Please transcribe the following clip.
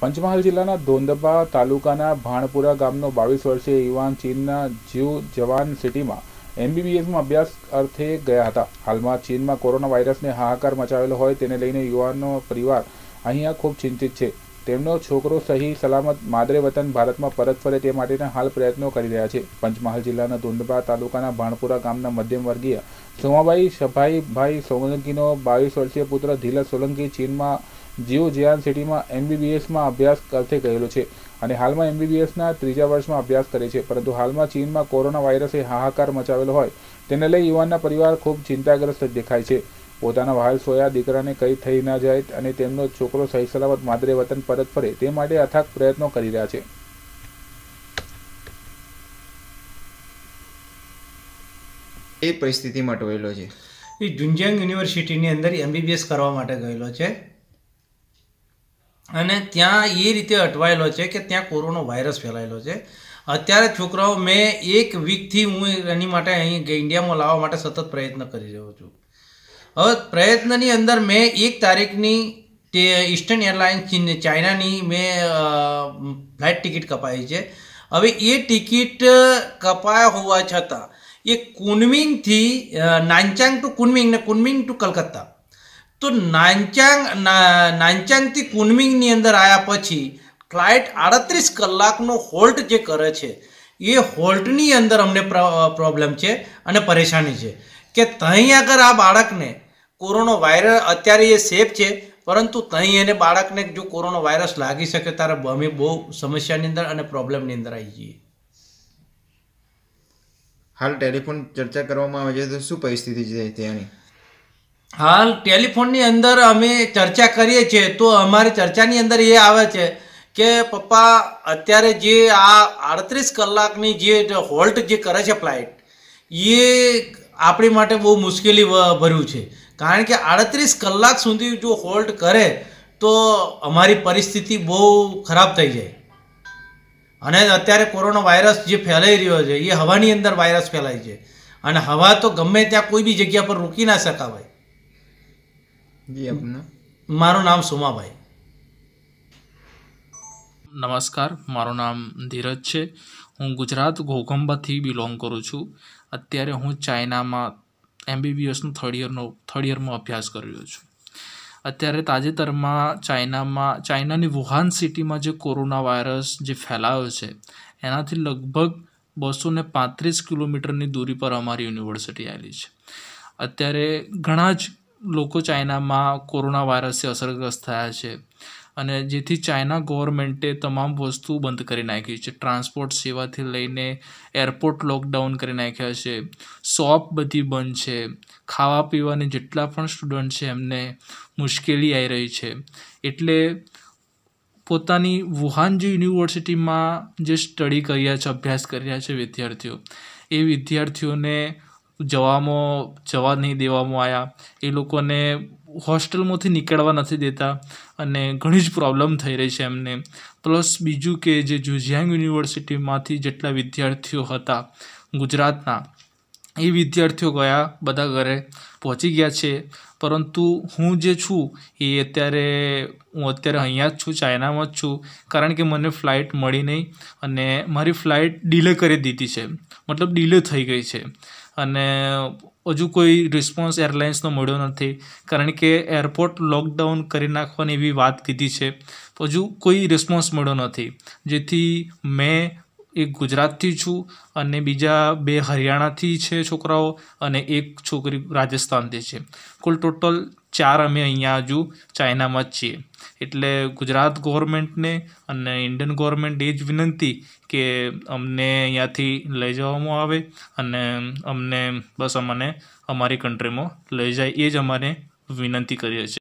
પંચમહાલ જિલ્લાના ધોંધબા તાલુકાના ભાણપુરા ગામનો બાવીસ વર્ષીય યુવાન ચીનના જીવ જવાન સિટીમાં એમબીબીએસમાં અભ્યાસ અર્થે ગયા હતા હાલમાં ચીનમાં કોરોના વાયરસને હાહાકાર મચાવેલો હોય તેને લઈને યુવાનનો પરિવાર અહીંયા ખૂબ ચિંતિત છે તેમનો છોકરો સહી સલામત માદરે વતન ભારતમાં પરત ફરે તે માટેના હાલ પ્રયત્નો કરી રહ્યા છે પંચમહાલ જિલ્લાના ધોંધબા તાલુકાના ભાણપુરા ગામના મધ્યમ વર્ગીય સોમાભાઈ સભાઈભાઈ સોલંકીનો બાવીસ વર્ષીય પુત્ર ધીલા સોલંકી ચીનમાં જેઓ જેઆર સિટીમાં એમબીબીએસમાં અભ્યાસ અર્થે ગયેલો છે અને હાલમાં એમબીબીએસના ત્રીજા વર્ષમાં અભ્યાસ કરે છે પરંતુ હાલમાં ચીનમાં કોરોના વાયરસે હાહાકાર મચાવેલો હોય તેને લઈ યુવાનના પરિવાર ખૂબ ચિંતાગ્રસ્ત દેખાય છે પોતાના વહાલ સોયા દીકરાને કંઈ થઈ ના જાય અને તેમનો છોકરો સહી સલામત માદરે વતન પરત ફરે તે માટે અથાક પ્રયત્નો કરી રહ્યા છે એ પરિસ્થિતિમાં ટોયેલો છે એ જુંજિયાંગ યુનિવર્સિટીની અંદર એમબીબીએસ કરવા માટે ગયેલો છે અને ત્યાં એ રીતે અટવાયેલો છે કે ત્યાં કોરોના વાયરસ ફેલાયેલો છે અત્યારે છોકરાઓ મેં એક વીકથી હું એની માટે અહીં ઇન્ડિયામાં લાવવા માટે સતત પ્રયત્ન કરી રહ્યો છું હવે પ્રયત્નની અંદર મેં એક તારીખની તે ઈસ્ટર્ન એરલાઇન્સ ચાઇનાની મેં ફ્લાઇટ ટિકિટ કપાઈ છે હવે એ ટિકિટ કપાયા હોવા છતાં એ કુનમિંગથી નાનચાંગ ટુ કુનમિંગ ને કુનમિંગ ટુ કલકત્તા તો નાનચાંગ નાનચાંગથી કુનમિંગની અંદર આવ્યા પછી ફ્લાઇટ આડત્રીસ કલાકનો હોલ્ટ જે કરે છે એ હોલ્ટની અંદર અમને પ્રોબ્લેમ છે અને પરેશાની છે કે ત્યાં આગળ આ બાળકને કોરોનો વાયરસ અત્યારે એ સેફ છે પરંતુ ત્યાં એને બાળકને જો કોરોનો વાયરસ લાગી શકે ત્યારે અમે બહુ સમસ્યાની અંદર અને પ્રોબ્લેમની અંદર આવી જઈએ હાલ ટેલિફોન ચર્ચા કરવામાં આવે છે તો શું પરિસ્થિતિ છે ત્યાંની હાલ ટેલિફોનની અંદર અમે ચર્ચા કરીએ છીએ તો અમારી ચર્ચાની અંદર એ આવે છે કે પપ્પા અત્યારે જે આ આડત્રીસ કલાકની જે હોલ્ટ જે કરે છે ફ્લાઇટ એ આપણી માટે બહુ મુશ્કેલી ભર્યું છે કારણ કે આડત્રીસ કલાક સુધી જો હોલ્ટ કરે તો અમારી પરિસ્થિતિ બહુ ખરાબ થઈ જાય અને અત્યારે કોરોના વાયરસ જે ફેલાઈ રહ્યો છે એ હવાની અંદર વાયરસ ફેલાય છે અને હવા તો ગમે ત્યાં કોઈ બી જગ્યા પર રોકી ના શકાવાય મારું નામ સોમાભાઈ નમસ્કાર મારું નામ ધીરજ છે હું ગુજરાત ઘોકંબાથી બિલોંગ કરું છું અત્યારે હું ચાઇનામાં એમબીબીએસનું થર્ડ યરનો થર્ડ યરમાં અભ્યાસ કરી રહ્યો છું અત્યારે તાજેતરમાં ચાઇનામાં ચાઇનાની વુહાન સિટીમાં જે કોરોના વાયરસ જે ફેલાયો છે એનાથી લગભગ બસો પાંત્રીસ કિલોમીટરની દૂરી પર અમારી યુનિવર્સિટી આવેલી છે અત્યારે ઘણા જ લોકો ચાઇનામાં કોરોના વાયરસથી અસરગ્રસ્ત થયા છે અને જેથી ચાઇના ગવર્મેન્ટે તમામ વસ્તુ બંધ કરી નાખી છે ટ્રાન્સપોર્ટ સેવાથી લઈને એરપોર્ટ લોકડાઉન કરી નાખ્યા છે શોપ બધી બંધ છે ખાવા પીવાની જેટલા પણ સ્ટુડન્ટ છે એમને મુશ્કેલી આવી રહી છે એટલે પોતાની વુહાન જે યુનિવર્સિટીમાં જે સ્ટડી કર્યા છે અભ્યાસ કર્યા છે વિદ્યાર્થીઓ એ વિદ્યાર્થીઓને જવામાં જવા નહીં દેવામાં આવ્યા એ લોકોને હોસ્ટેલમાંથી નીકળવા નથી દેતા અને ઘણી જ પ્રોબ્લેમ થઈ રહી છે એમને પ્લસ બીજું કે જે જુઝિયાંગ યુનિવર્સિટીમાંથી જેટલા વિદ્યાર્થીઓ હતા ગુજરાતના એ વિદ્યાર્થીઓ ગયા બધા ઘરે પહોંચી ગયા છે પરંતુ હું જે છું એ અત્યારે હું અત્યારે અહીંયા જ છું ચાઇનામાં જ છું કારણ કે મને ફ્લાઇટ મળી નહીં અને મારી ફ્લાઇટ ડીલે કરી દીધી છે મતલબ ડીલે થઈ ગઈ છે અને હજુ કોઈ રિસ્પોન્સ એરલાઇન્સનો મળ્યો નથી કારણ કે એરપોર્ટ લોકડાઉન કરી નાખવાની એવી વાત કીધી છે હજુ કોઈ રિસ્પોન્સ મળ્યો નથી જેથી મેં એક ગુજરાતથી છું અને બીજા બે હરિયાણાથી છે છોકરાઓ અને એક છોકરી રાજસ્થાનથી છે કુલ ટોટલ ચાર અમે અહીંયા હજુ ચાઇનામાં જ છીએ એટલે ગુજરાત ગવર્મેન્ટને અને ઇન્ડિયન ગવર્મેન્ટ એ જ વિનંતી કે અમને અહીંયાથી લઈ જવામાં આવે અને અમને બસ અમને અમારી કન્ટ્રીમાં લઈ જાય એ જ અમારે વિનંતી કરીએ છીએ